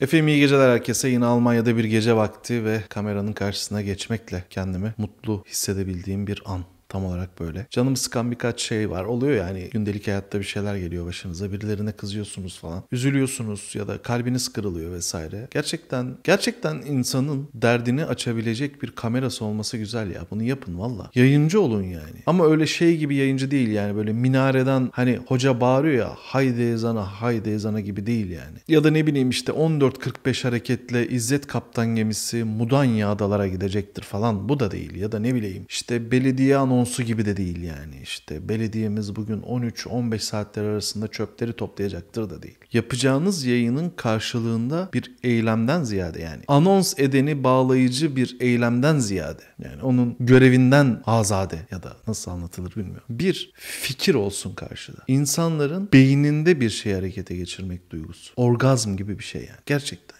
Efendim iyi geceler herkese. Yine Almanya'da bir gece vakti ve kameranın karşısına geçmekle kendimi mutlu hissedebildiğim bir an. Tam olarak böyle. Canım sıkan birkaç şey var. Oluyor yani gündelik hayatta bir şeyler geliyor başınıza. Birilerine kızıyorsunuz falan. Üzülüyorsunuz ya da kalbiniz kırılıyor vesaire. Gerçekten gerçekten insanın derdini açabilecek bir kamerası olması güzel ya. Bunu yapın valla. Yayıncı olun yani. Ama öyle şey gibi yayıncı değil yani böyle minareden hani hoca bağırıyor ya haydi ezana haydi ezana gibi değil yani. Ya da ne bileyim işte 14.45 hareketle İzzet Kaptan gemisi Mudanya adalara gidecektir falan bu da değil. Ya da ne bileyim işte belediye anonsu anonsu gibi de değil yani işte belediyemiz bugün 13-15 saatler arasında çöpleri toplayacaktır da değil. Yapacağınız yayının karşılığında bir eylemden ziyade yani anons edeni bağlayıcı bir eylemden ziyade yani onun görevinden azade ya da nasıl anlatılır bilmiyorum. Bir fikir olsun karşıda. İnsanların beyninde bir şey harekete geçirmek duygusu. Orgazm gibi bir şey yani gerçekten.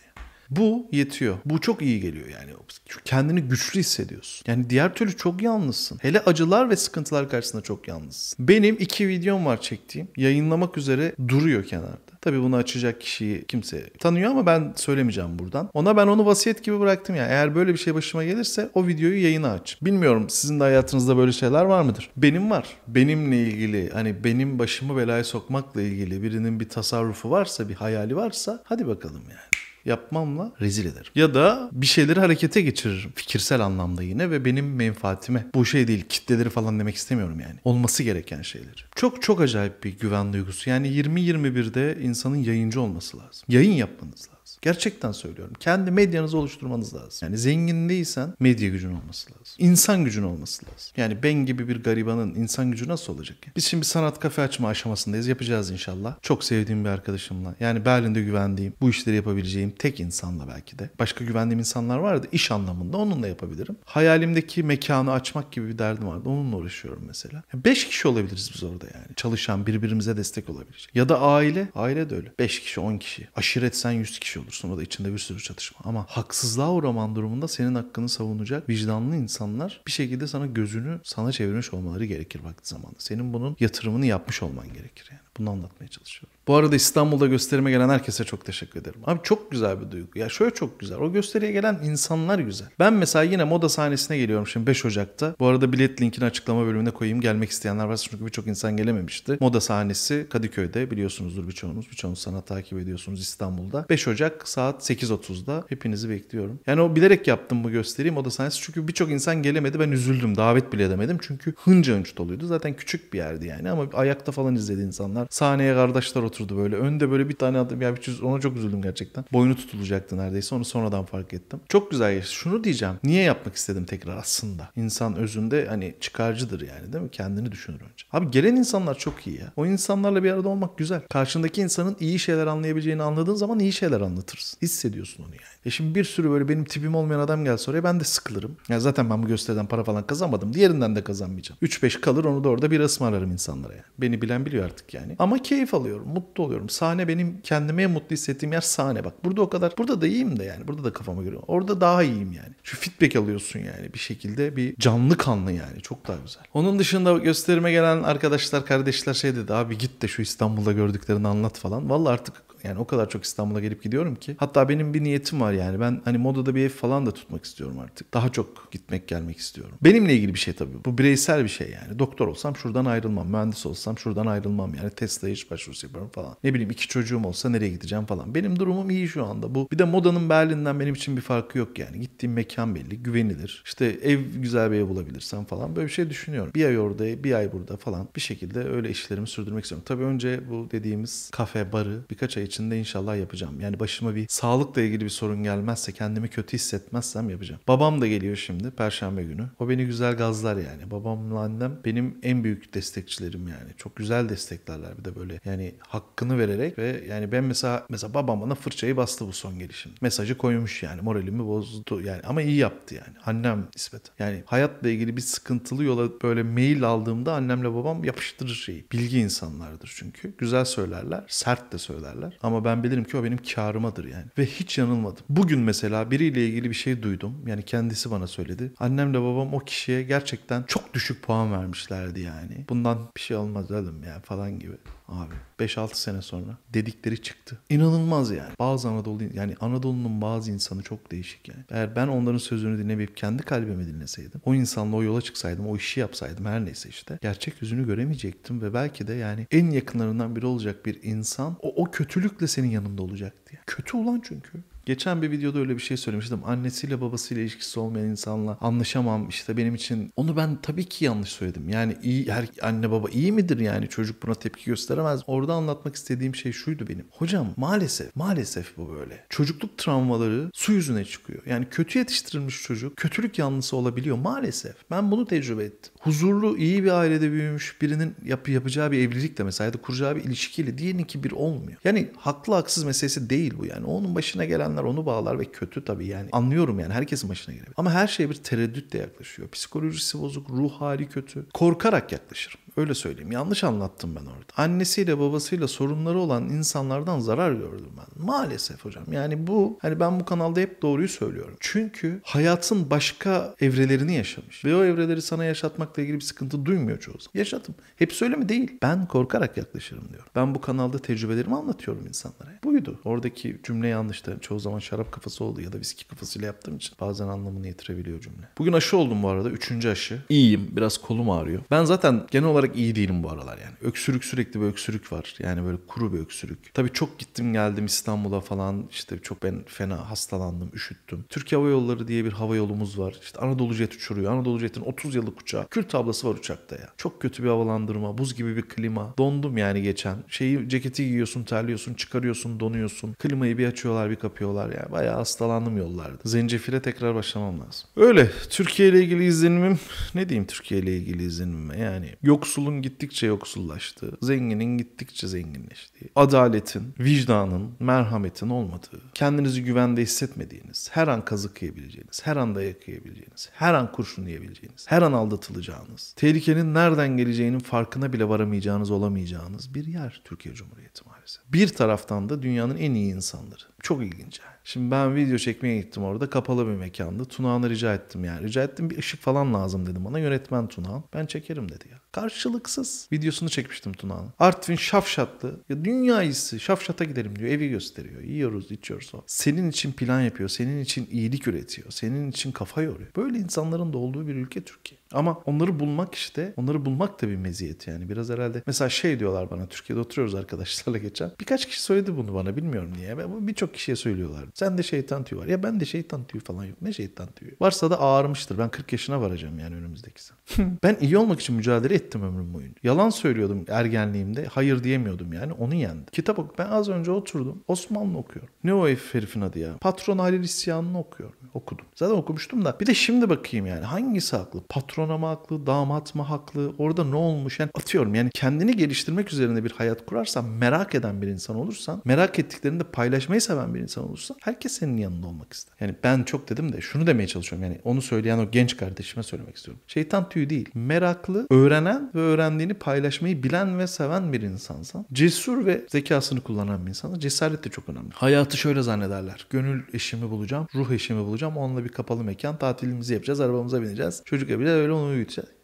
Bu yetiyor. Bu çok iyi geliyor yani. Çünkü kendini güçlü hissediyorsun. Yani diğer türlü çok yalnızsın. Hele acılar ve sıkıntılar karşısında çok yalnızsın. Benim iki videom var çektiğim. Yayınlamak üzere duruyor kenarda. Tabii bunu açacak kişiyi kimse tanıyor ama ben söylemeyeceğim buradan. Ona ben onu vasiyet gibi bıraktım ya. Yani. Eğer böyle bir şey başıma gelirse o videoyu yayına aç. Bilmiyorum sizin de hayatınızda böyle şeyler var mıdır? Benim var. Benimle ilgili hani benim başımı belaya sokmakla ilgili birinin bir tasarrufu varsa, bir hayali varsa hadi bakalım yani yapmamla rezil ederim. Ya da bir şeyleri harekete geçiririm fikirsel anlamda yine ve benim menfaatime. Bu şey değil kitleleri falan demek istemiyorum yani. Olması gereken şeyleri. Çok çok acayip bir güven duygusu. Yani 20-21'de insanın yayıncı olması lazım. Yayın yapmanız lazım. Gerçekten söylüyorum. Kendi medyanızı oluşturmanız lazım. Yani zengin değilsen medya gücün olması lazım. İnsan gücün olması lazım. Yani ben gibi bir garibanın insan gücü nasıl olacak? Ya? Biz şimdi sanat kafe açma aşamasındayız. Yapacağız inşallah. Çok sevdiğim bir arkadaşımla. Yani Berlin'de güvendiğim, bu işleri yapabileceğim tek insanla belki de. Başka güvendiğim insanlar vardı. iş anlamında onunla yapabilirim. Hayalimdeki mekanı açmak gibi bir derdim vardı. Onunla uğraşıyorum mesela. Ya beş kişi olabiliriz biz orada yani. Çalışan birbirimize destek olabilecek. Ya da aile. Aile de öyle. Beş kişi, on kişi. Aşiret sen yüz kişi olur olur. Sonra da içinde bir sürü çatışma. Ama haksızlığa uğraman durumunda senin hakkını savunacak vicdanlı insanlar bir şekilde sana gözünü sana çevirmiş olmaları gerekir vakti zamanında. Senin bunun yatırımını yapmış olman gerekir yani. Bunu anlatmaya çalışıyorum. Bu arada İstanbul'da gösterime gelen herkese çok teşekkür ederim. Abi çok güzel bir duygu. Ya şöyle çok güzel. O gösteriye gelen insanlar güzel. Ben mesela yine moda sahnesine geliyorum şimdi 5 Ocak'ta. Bu arada bilet linkini açıklama bölümüne koyayım. Gelmek isteyenler varsa çünkü birçok insan gelememişti. Moda sahnesi Kadıköy'de biliyorsunuzdur birçoğunuz. Birçoğunuz sanat takip ediyorsunuz İstanbul'da. 5 Ocak saat 8.30'da hepinizi bekliyorum. Yani o bilerek yaptım bu gösteriyi moda sahnesi. Çünkü birçok insan gelemedi. Ben üzüldüm. Davet bile edemedim. Çünkü hınca hınç doluydu. Zaten küçük bir yerdi yani ama ayakta falan izledi insanlar. Sahneye kardeşler otur oturdu böyle. Önde böyle bir tane adam. Ya ona çok üzüldüm gerçekten. Boynu tutulacaktı neredeyse. Onu sonradan fark ettim. Çok güzel yaşadı. Şunu diyeceğim. Niye yapmak istedim tekrar aslında? İnsan özünde hani çıkarcıdır yani değil mi? Kendini düşünür önce. Abi gelen insanlar çok iyi ya. O insanlarla bir arada olmak güzel. Karşındaki insanın iyi şeyler anlayabileceğini anladığın zaman iyi şeyler anlatırsın. Hissediyorsun onu yani. E şimdi bir sürü böyle benim tipim olmayan adam gelse oraya ben de sıkılırım. Ya zaten ben bu gösteriden para falan kazanmadım. Diğerinden de kazanmayacağım. 3-5 kalır onu da orada bir ısmarlarım insanlara yani. Beni bilen biliyor artık yani. Ama keyif alıyorum. Mutlu mutlu oluyorum. Sahne benim kendime en mutlu hissettiğim yer sahne. Bak burada o kadar burada da iyiyim de yani. Burada da kafama göre. Orada daha iyiyim yani. Şu feedback alıyorsun yani bir şekilde bir canlı kanlı yani. Çok daha güzel. Onun dışında gösterime gelen arkadaşlar, kardeşler şey dedi. Abi git de şu İstanbul'da gördüklerini anlat falan. vallahi artık yani o kadar çok İstanbul'a gelip gidiyorum ki. Hatta benim bir niyetim var yani. Ben hani modada bir ev falan da tutmak istiyorum artık. Daha çok gitmek gelmek istiyorum. Benimle ilgili bir şey tabii. Bu bireysel bir şey yani. Doktor olsam şuradan ayrılmam. Mühendis olsam şuradan ayrılmam. Yani Tesla'ya hiç başvurusu yaparım falan. Ne bileyim iki çocuğum olsa nereye gideceğim falan. Benim durumum iyi şu anda. Bu bir de modanın Berlin'den benim için bir farkı yok yani. Gittiğim mekan belli, güvenilir. İşte ev güzel bir ev bulabilirsem falan böyle bir şey düşünüyorum. Bir ay orada, bir ay burada falan bir şekilde öyle işlerimi sürdürmek istiyorum. Tabii önce bu dediğimiz kafe, barı birkaç ay içinde inşallah yapacağım. Yani başıma bir sağlıkla ilgili bir sorun gelmezse, kendimi kötü hissetmezsem yapacağım. Babam da geliyor şimdi perşembe günü. O beni güzel gazlar yani. Babamla annem benim en büyük destekçilerim yani. Çok güzel desteklerler bir de böyle. Yani hak hakkını vererek ve yani ben mesela mesela babam bana fırçayı bastı bu son gelişim. Mesajı koymuş yani moralimi bozdu yani ama iyi yaptı yani annem nispeten. Yani hayatla ilgili bir sıkıntılı yola böyle mail aldığımda annemle babam yapıştırır şeyi. Bilgi insanlardır çünkü. Güzel söylerler, sert de söylerler ama ben bilirim ki o benim karımadır yani. Ve hiç yanılmadım. Bugün mesela biriyle ilgili bir şey duydum. Yani kendisi bana söyledi. Annemle babam o kişiye gerçekten çok düşük puan vermişlerdi yani. Bundan bir şey olmaz dedim ya falan gibi abi. 5-6 sene sonra dedikleri çıktı. İnanılmaz yani. Bazı Anadolu yani Anadolu'nun bazı insanı çok değişik yani. Eğer ben onların sözünü dinlemeyip kendi kalbimi dinleseydim, o insanla o yola çıksaydım, o işi yapsaydım her neyse işte gerçek yüzünü göremeyecektim ve belki de yani en yakınlarından biri olacak bir insan o, o kötülükle senin yanında olacaktı. Yani. Kötü olan çünkü. Geçen bir videoda öyle bir şey söylemiştim. Annesiyle babasıyla ilişkisi olmayan insanla anlaşamam işte benim için. Onu ben tabii ki yanlış söyledim. Yani iyi her anne baba iyi midir yani çocuk buna tepki gösteremez. Orada anlatmak istediğim şey şuydu benim. Hocam maalesef maalesef bu böyle. Çocukluk travmaları su yüzüne çıkıyor. Yani kötü yetiştirilmiş çocuk kötülük yanlısı olabiliyor maalesef. Ben bunu tecrübe ettim. Huzurlu iyi bir ailede büyümüş birinin yap yapacağı bir evlilikle mesela ya da kuracağı bir ilişkiyle diyelim ki bir olmuyor. Yani haklı haksız meselesi değil bu yani. Onun başına gelen insanlar onu bağlar ve kötü tabii yani. Anlıyorum yani herkesin başına gelebilir. Ama her şeye bir tereddütle yaklaşıyor. Psikolojisi bozuk, ruh hali kötü. Korkarak yaklaşırım. Öyle söyleyeyim. Yanlış anlattım ben orada. Annesiyle babasıyla sorunları olan insanlardan zarar gördüm ben. Maalesef hocam. Yani bu hani ben bu kanalda hep doğruyu söylüyorum. Çünkü hayatın başka evrelerini yaşamış. Ve o evreleri sana yaşatmakla ilgili bir sıkıntı duymuyor çoğu zaman. Yaşatım. Hep öyle Değil. Ben korkarak yaklaşırım diyorum. Ben bu kanalda tecrübelerimi anlatıyorum insanlara. Buydu. Oradaki cümle yanlıştı. Çoğu zaman şarap kafası oldu ya da viski kafasıyla yaptığım için bazen anlamını yitirebiliyor cümle. Bugün aşı oldum bu arada. Üçüncü aşı. İyiyim. Biraz kolum ağrıyor. Ben zaten genel olarak olarak iyi değilim bu aralar yani. Öksürük sürekli bir öksürük var. Yani böyle kuru bir öksürük. Tabii çok gittim geldim İstanbul'a falan. İşte çok ben fena hastalandım, üşüttüm. Türkiye Hava Yolları diye bir hava yolumuz var. İşte Anadolu Jet uçuruyor. Anadolu Jet'in 30 yıllık uçağı. Kül tablası var uçakta ya. Çok kötü bir havalandırma, buz gibi bir klima. Dondum yani geçen. Şeyi ceketi giyiyorsun, terliyorsun, çıkarıyorsun, donuyorsun. Klimayı bir açıyorlar, bir kapıyorlar yani. Bayağı hastalandım yollarda. Zencefile tekrar başlamam lazım. Öyle. Türkiye ile ilgili izlenimim ne diyeyim Türkiye ile ilgili izlenimime yani yoksul yoksulun gittikçe yoksullaştığı, zenginin gittikçe zenginleştiği, adaletin, vicdanın, merhametin olmadığı, kendinizi güvende hissetmediğiniz, her an kazık yiyebileceğiniz, her an dayak yiyebileceğiniz, her an kurşun yiyebileceğiniz, her an aldatılacağınız, tehlikenin nereden geleceğinin farkına bile varamayacağınız, olamayacağınız bir yer Türkiye Cumhuriyeti maalesef. Bir taraftan da dünyanın en iyi insanları. Çok ilginç yani. Şimdi ben video çekmeye gittim orada. Kapalı bir mekandı. Tunağan'ı rica ettim yani. Rica ettim bir ışık falan lazım dedim bana. Yönetmen Tunağan. Ben çekerim dedi ya. Karşılıksız. Videosunu çekmiştim Tunağan'ın. Artvin şafşatlı. Ya dünya iyisi. Şafşata gidelim diyor. Evi gösteriyor. Yiyoruz, içiyoruz o Senin için plan yapıyor. Senin için iyilik üretiyor. Senin için kafa yoruyor. Böyle insanların da olduğu bir ülke Türkiye. Ama onları bulmak işte, onları bulmak da bir meziyet yani. Biraz herhalde mesela şey diyorlar bana, Türkiye'de oturuyoruz arkadaşlarla geçen. Birkaç kişi söyledi bunu bana bilmiyorum niye. Ama birçok kişiye söylüyorlar. Sen de şeytan tüyü var. Ya ben de şeytan tüyü falan yok. Ne şeytan tüyü? Varsa da ağarmıştır. Ben 40 yaşına varacağım yani önümüzdeki sene. ben iyi olmak için mücadele ettim ömrüm boyunca. Yalan söylüyordum ergenliğimde. Hayır diyemiyordum yani. Onu yendi. Kitap ok. Ben az önce oturdum. Osmanlı okuyorum. Ne o herifin adı ya? Patron Halil İsyan'ını okuyorum okudum. Zaten okumuştum da bir de şimdi bakayım yani hangisi haklı? Patrona mı haklı? Damat mı haklı? Orada ne olmuş? Yani atıyorum yani kendini geliştirmek üzerine bir hayat kurarsan merak eden bir insan olursan merak ettiklerini de paylaşmayı seven bir insan olursan herkes senin yanında olmak ister. Yani ben çok dedim de şunu demeye çalışıyorum yani onu söyleyen o genç kardeşime söylemek istiyorum. Şeytan tüyü değil. Meraklı, öğrenen ve öğrendiğini paylaşmayı bilen ve seven bir insansan cesur ve zekasını kullanan bir insansan cesaret de çok önemli. Hayatı şöyle zannederler. Gönül eşimi bulacağım, ruh eşimi bulacağım bulacağım. Onunla bir kapalı mekan tatilimizi yapacağız. Arabamıza bineceğiz. çocuk Çocukla bile öyle onu uyutacağız.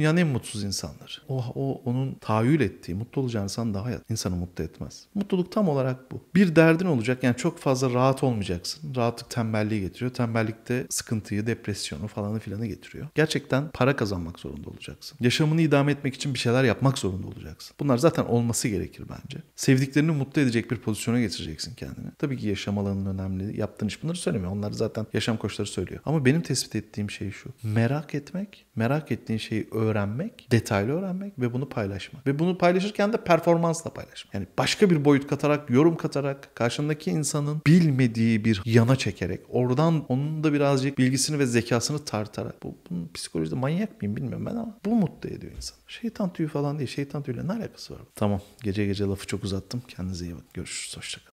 Dünyanın en mutsuz insanları. O, o onun tahayyül ettiği mutlu olacağı insan daha insanı mutlu etmez. Mutluluk tam olarak bu. Bir derdin olacak yani çok fazla rahat olmayacaksın. Rahatlık tembelliği getiriyor. Tembellik de sıkıntıyı, depresyonu falanı filanı getiriyor. Gerçekten para kazanmak zorunda olacaksın. Yaşamını idame etmek için bir şeyler yapmak zorunda olacaksın. Bunlar zaten olması gerekir bence. Sevdiklerini mutlu edecek bir pozisyona getireceksin kendini. Tabii ki yaşam alanının önemli. Yaptığın iş bunları söylemiyor. Onlar zaten yaşam koçları söylüyor. Ama benim tespit ettiğim şey şu. Merak etmek, merak ettiğin şeyi öğrenmek öğrenmek, detaylı öğrenmek ve bunu paylaşmak. Ve bunu paylaşırken de performansla paylaşmak. Yani başka bir boyut katarak, yorum katarak, karşındaki insanın bilmediği bir yana çekerek, oradan onun da birazcık bilgisini ve zekasını tartarak. Bu, bunun psikolojide manyak mıyım bilmiyorum ben ama bu mutlu ediyor insan. Şeytan tüyü falan değil. Şeytan tüyüyle ne alakası var? Tamam. Gece gece lafı çok uzattım. Kendinize iyi bak. Görüşürüz. Hoşçakalın.